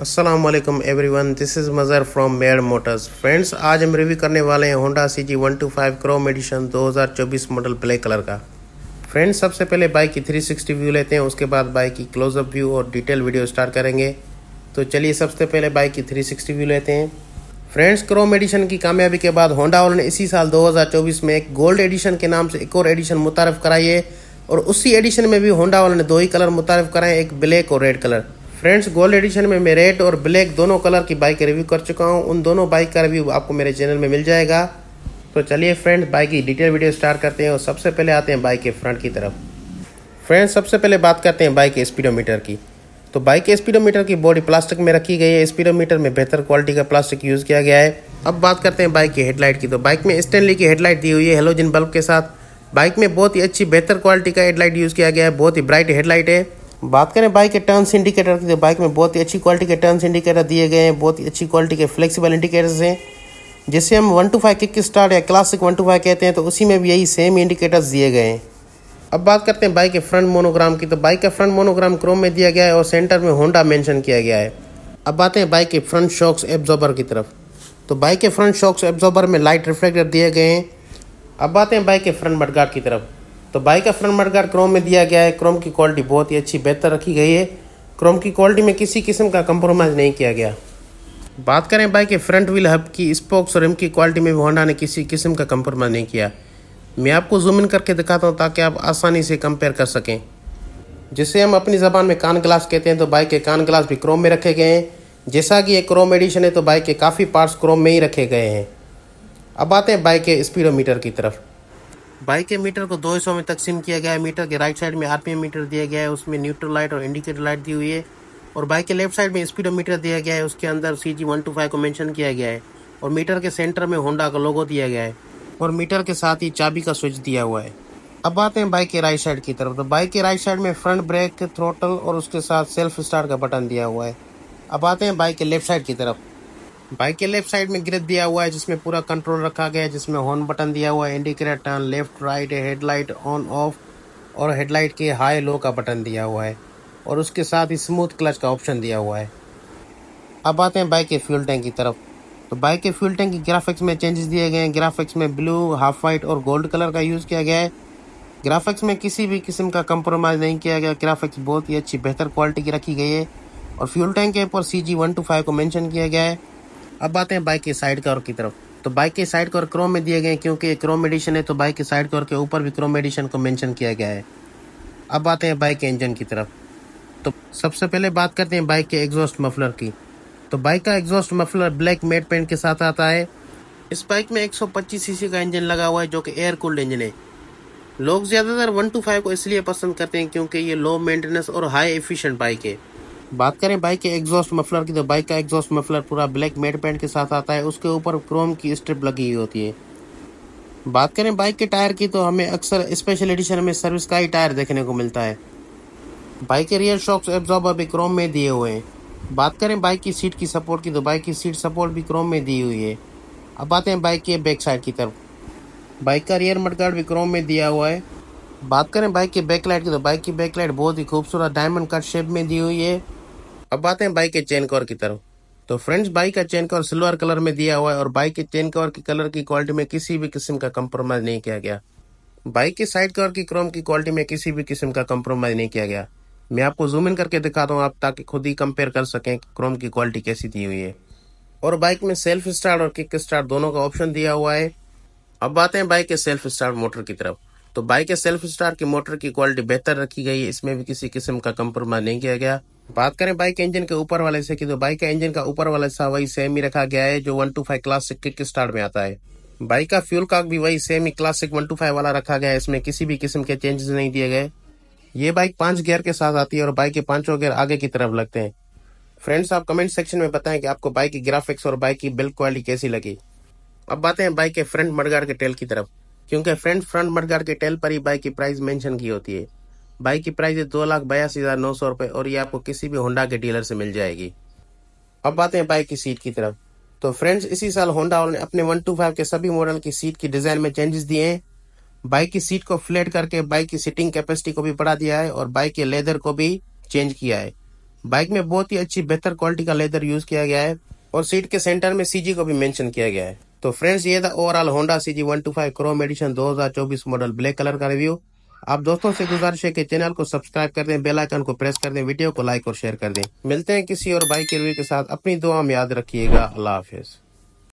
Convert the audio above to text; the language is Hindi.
Aslam everyone this is Mazhar from Mayur motors friends आज हम रिव्यू करने वाले हैं Honda C G one two five chrome edition 2024 model black colour का फ्रेंड्स सबसे पहले बाइक की 360 व्यू लेते हैं उसके बाद बाइक की क्लोजअप व्यू और डिटेल वीडियो स्टार्ट करेंगे तो चलिए सबसे पहले बाइक की 360 व्यू लेते हैं फ्रेंड्स क्रोम एडिशन की कामयाबी के बाद होंडा वालों ने इसी साल 2024 में एक गोल्ड एडिशन के नाम से एक और एडिशन मुतारफ़ कराई है और उसी एडिशन में भी होंडा वालों ने दो ही कलर मुतारफ़ कराए एक ब्लैक और red colour friends gold edition में मैं रेड और ब्लैक दोनों कलर की बाइक रिव्यू कर चुका हूँ उन दोनों बाइक का रिव्यू आपको मेरे चैनल में मिल जाएगा तो चलिए फ्रेंड्स बाइक की डिटेल वीडियो स्टार्ट करते हैं और सबसे पहले आते हैं बाइक के फ्रंट की तरफ फ्रेंड्स सबसे पहले बात करते हैं बाइक के स्पीडोमीटर की तो बाइक के स्पीडोमीटर की बॉडी प्लास्टिक में रखी गई है स्पीडोमीटर में बेहतर क्वालिटी का प्लास्टिक यूज़ किया गया है अब बात करते हैं बाइक की हेडलाइट की तो बाइक में स्टैंडली की हेडलाइट दी हुई है हेलोजिन बल्ब के साथ बाइक में बहुत ही अच्छी बेहतर क्वालिटी का हेडलाइट यूज़ किया गया है बहुत ही ब्राइट हेडलाइट है बात करें बाइक के टर्न्स इंडिकेटर की तो बाइक में बहुत ही अच्छी क्वालिटी के टर्न्स इंडिकेटर दिए गए हैं बहुत ही अच्छी क्वालिटी के फ्लेक्सिबल इंडिकेटर्स हैं जिसे हम one two five kick start या क्लासिक वन टू फाइव कहते हैं तो उसी में भी यही सेम इंडिकेटर्स दिए गए हैं अब बात करते हैं बाइक के फ्रंट मोनोग्राम की तो बाइक का फ्रंट मोनोग्राम क्रोम में दिया गया है और सेंटर में होंडा मेंशन किया गया है अब बात हैं बाइक के फ्रंट शॉक्स एब्जॉर्बर की तरफ तो बाइक के फ्रंट शॉक्स एब्जॉर्बर में लाइट रिफ्लेक्टर दिए गए हैं अब बात हैं बाइक के फ्रंट मडगार्ड की तरफ तो बाइक का फ्रंट मडगार क्रोम में दिया गया है क्रोम की क्वालिटी बहुत ही अच्छी बेहतर रखी गई है क्रोम की क्वालिटी में किसी किस्म का कंप्रोमाइज़ नहीं किया गया बात करें बाइक के फ्रंट व्हील हब की स्पोक्स और रिम की क्वालिटी में भी होंडा ने किसी किस्म का कंप्रोमाइज़ नहीं किया मैं आपको जूम इन करके दिखाता हूँ ताकि आप आसानी से कंपेयर कर सकें जिसे हम अपनी ज़बान में कान ग्लास कहते हैं तो बाइक के कान ग्लास भी क्रोम में रखे गए हैं जैसा कि ये क्रोम एडिशन है तो बाइक के काफ़ी पार्ट्स क्रोम में ही रखे गए हैं अब आते हैं बाइक के स्पीडोमीटर की तरफ बाइक के मीटर को 200 में तकसीम किया गया है मीटर के राइट साइड में आरपीएम मीटर दिया गया है उसमें न्यूट्रल लाइट और इंडिकेटर लाइट दी हुई है और बाइक के लेफ्ट साइड में मीटर दिया गया है उसके अंदर C G one two five को मैंशन किया गया है और मीटर के सेंटर में होंडा का लोगो दिया गया है और मीटर के साथ ही चाबी का स्विच दिया हुआ है अब आते हैं बाइक के राइट साइड की तरफ तो बाइक के राइट साइड में फ्रंट ब्रेक थ्रोटल और उसके साथ सेल्फ स्टार्ट का बटन दिया हुआ है अब आते हैं बाइक के लेफ्ट साइड की तरफ बाइक के लेफ्ट साइड में ग्रिप दिया हुआ है जिसमें पूरा कंट्रोल रखा गया है जिसमें हॉर्न बटन दिया हुआ है indicator turn left right headlight on off और हेडलाइट के हाई लो का बटन दिया हुआ है और उसके साथ ही स्मूथ क्लच का ऑप्शन दिया हुआ है अब आते हैं बाइक के फ्यूल टैंक की तरफ तो बाइक के फ्यूल टैंक की ग्राफिक्स में चेंजेस दिए गए हैं ग्राफिक्स में ब्लू हाफ वाइट और गोल्ड कलर का यूज़ किया गया है ग्राफिक्स में किसी भी किस्म का कंप्रोमाइज़ नहीं किया गया ग्राफिक्स बहुत ही अच्छी बेहतर क्वालिटी की रखी गई है और फ्यूल टैंक के ऊपर C G one two five को मैंशन किया गया है अब आते हैं बाइक के साइड कवर की तरफ तो बाइक के साइड कवर क्रोम में दिए गए क्योंकि क्रोम एडिशन है तो बाइक के साइड कवर के ऊपर भी क्रोम एडिशन को मेंशन किया गया है अब आते हैं बाइक के इंजन की तरफ तो सबसे पहले बात करते हैं बाइक के एग्जॉस्ट मफलर की तो बाइक का exhaust muffler black matte paint के साथ आता है इस बाइक में 125 सीसी का इंजन लगा हुआ है जो कि एयर कूल्ड इंजन है लोग ज़्यादातर 125 को इसलिए पसंद करते हैं क्योंकि ये लो मेंटेनेंस और हाई एफिशिएंट बाइक है बात करें बाइक के एग्जॉस्ट मफलर की तो बाइक का एग्जॉस्ट मफलर पूरा ब्लैक मेड पेंट के साथ आता है उसके ऊपर क्रोम की स्ट्रिप लगी हुई होती है बात करें बाइक के टायर की तो हमें अक्सर स्पेशल एडिशन में सर्विस का ही टायर देखने को मिलता है बाइक के रियर शॉक्स एब्जॉर्बर भी क्रोम में दिए हुए हैं बात करें बाइक की सीट की सपोर्ट की तो बाइक की सीट सपोर्ट भी क्रोम में दी हुई है अब आते हैं बाइक के बैक साइड की तरफ बाइक का रियर मडगार्ड भी क्रोम में दिया हुआ है बात करें बाइक की बैक लाइट की तो बाइक की बैक लाइट बहुत ही खूबसूरत डायमंड कट शेप में दी हुई है अब आते हैं बाइक के चेन कवर की तरफ तो फ्रेंड्स बाइक का चेन कवर सिल्वर कलर में दिया हुआ है और बाइक के चेन कवर की कलर की क्वालिटी में किसी भी किस्म का कम्प्रोमाइज़ नहीं किया गया बाइक के साइड कवर की क्रोम की क्वालिटी में किसी भी किस्म का कम्प्रोमाइज़ नहीं किया गया मैं आपको जूम इन करके दिखाता हूँ आप ताकि खुद ही कंपेयर कर सकें क्रोम की क्वालिटी कैसी दी हुई है और बाइक में सेल्फ स्टार्ट और किक स्टार्ट दोनों का ऑप्शन दिया हुआ है अब आते हैं बाइक के सेल्फ स्टार्ट मोटर की तरफ तो बाइक के सेल्फ स्टार की मोटर की क्वालिटी बेहतर रखी गई है इसमें भी किसी किस्म का कम्प्रोमाइज नहीं किया गया बात करें बाइक के इंजन के ऊपर वाले से की तो बाइक का इंजन का ऊपर वाला हिस्सा वही सेम ही रखा गया है जो one two five classic kick start में आता है बाइक का फ्यूल काक भी वही सेम ही क्लासिक वन टू फाइव वाला रखा गया है इसमें किसी भी किस्म के चेंजेस नहीं दिए गए ये बाइक पांच गियर के साथ आती है और बाइक के पांचों गियर आगे की तरफ लगते हैं फ्रेंड्स आप कमेंट सेक्शन में बताएं कि आपको बाइक की ग्राफिक्स और बाइक की बिल्ड क्वालिटी कैसी लगी अब बातें बाइक के फ्रंट मडगाड़ के टेल की तरफ क्योंकि फ्रंट फ्रंट मडगार के टेल पर ही बाइक की प्राइस मेंशन की होती है बाइक की प्राइस है दो लाख बयासी हज़ार नौ सौ रुपये और ये आपको किसी भी होंडा के डीलर से मिल जाएगी अब बात है बाइक की सीट की तरफ तो फ्रेंड्स इसी साल होंडा ने अपने फाइव के सभी मॉडल की सीट की डिज़ाइन में चेंजेस दिए हैं बाइक की सीट को फ्लैट करके बाइक की सीटिंग कैपेसिटी को भी बढ़ा दिया है और बाइक के लेदर को भी चेंज किया है बाइक में बहुत ही अच्छी बेहतर क्वालिटी का लेदर यूज़ किया गया है और सीट के सेंटर में सीजी को भी मेंशन किया गया है तो फ्रेंड्स ये था overall Honda C G one two five chrome edition चौबीस मॉडल ब्लैक कलर का रिव्यू आप दोस्तों से गुजारिश है कि चैनल को सब्सक्राइब कर दें बेल आइकन को प्रेस कर दें वीडियो को लाइक और शेयर कर दें मिलते हैं किसी और बाइक के रिव्यू के साथ अपनी दुआ में याद रखिएगा अल्लाह हाफिज़